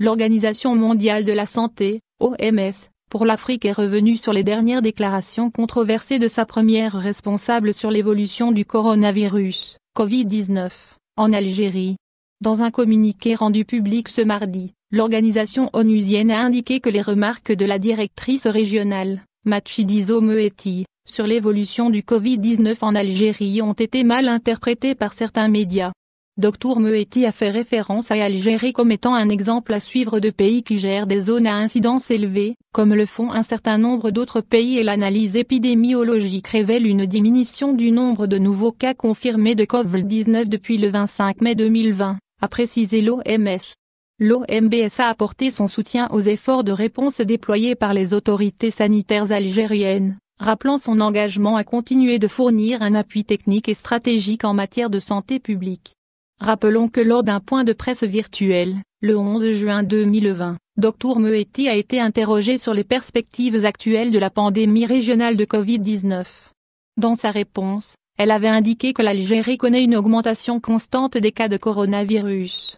L'Organisation mondiale de la santé, OMS, pour l'Afrique est revenue sur les dernières déclarations controversées de sa première responsable sur l'évolution du coronavirus, Covid-19, en Algérie. Dans un communiqué rendu public ce mardi, l'organisation onusienne a indiqué que les remarques de la directrice régionale, Machidi Moeti, sur l'évolution du Covid-19 en Algérie ont été mal interprétées par certains médias. Dr Mehdi a fait référence à Algérie comme étant un exemple à suivre de pays qui gèrent des zones à incidence élevée, comme le font un certain nombre d'autres pays et l'analyse épidémiologique révèle une diminution du nombre de nouveaux cas confirmés de COVID-19 depuis le 25 mai 2020, a précisé l'OMS. L'OMBS a apporté son soutien aux efforts de réponse déployés par les autorités sanitaires algériennes rappelant son engagement à continuer de fournir un appui technique et stratégique en matière de santé publique. Rappelons que lors d'un point de presse virtuel, le 11 juin 2020, Dr Muetti a été interrogé sur les perspectives actuelles de la pandémie régionale de Covid-19. Dans sa réponse, elle avait indiqué que l'Algérie connaît une augmentation constante des cas de coronavirus.